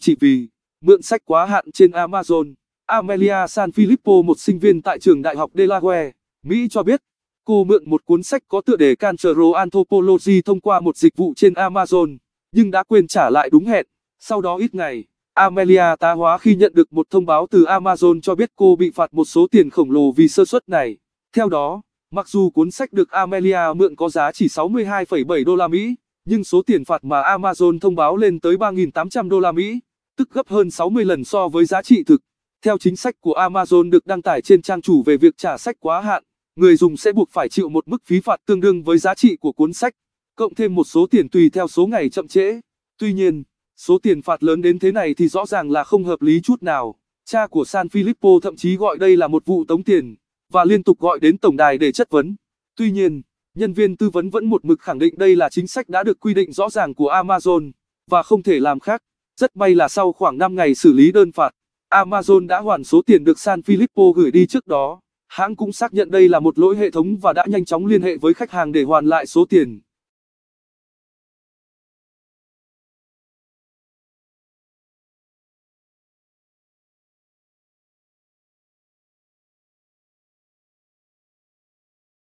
Chỉ vì, mượn sách quá hạn trên Amazon, Amelia Sanfilippo một sinh viên tại trường Đại học Delaware, Mỹ cho biết, cô mượn một cuốn sách có tựa đề Cultural Anthropology thông qua một dịch vụ trên Amazon, nhưng đã quên trả lại đúng hẹn. Sau đó ít ngày, Amelia tá hóa khi nhận được một thông báo từ Amazon cho biết cô bị phạt một số tiền khổng lồ vì sơ suất này. Theo đó, mặc dù cuốn sách được Amelia mượn có giá chỉ 62,7 đô la Mỹ, nhưng số tiền phạt mà Amazon thông báo lên tới 3.800 đô la Mỹ tức gấp hơn 60 lần so với giá trị thực. Theo chính sách của Amazon được đăng tải trên trang chủ về việc trả sách quá hạn, người dùng sẽ buộc phải chịu một mức phí phạt tương đương với giá trị của cuốn sách, cộng thêm một số tiền tùy theo số ngày chậm trễ. Tuy nhiên, số tiền phạt lớn đến thế này thì rõ ràng là không hợp lý chút nào. Cha của San Filippo thậm chí gọi đây là một vụ tống tiền, và liên tục gọi đến tổng đài để chất vấn. Tuy nhiên, nhân viên tư vấn vẫn một mực khẳng định đây là chính sách đã được quy định rõ ràng của Amazon, và không thể làm khác. Rất may là sau khoảng 5 ngày xử lý đơn phạt, Amazon đã hoàn số tiền được San Filippo gửi đi trước đó. Hãng cũng xác nhận đây là một lỗi hệ thống và đã nhanh chóng liên hệ với khách hàng để hoàn lại số tiền.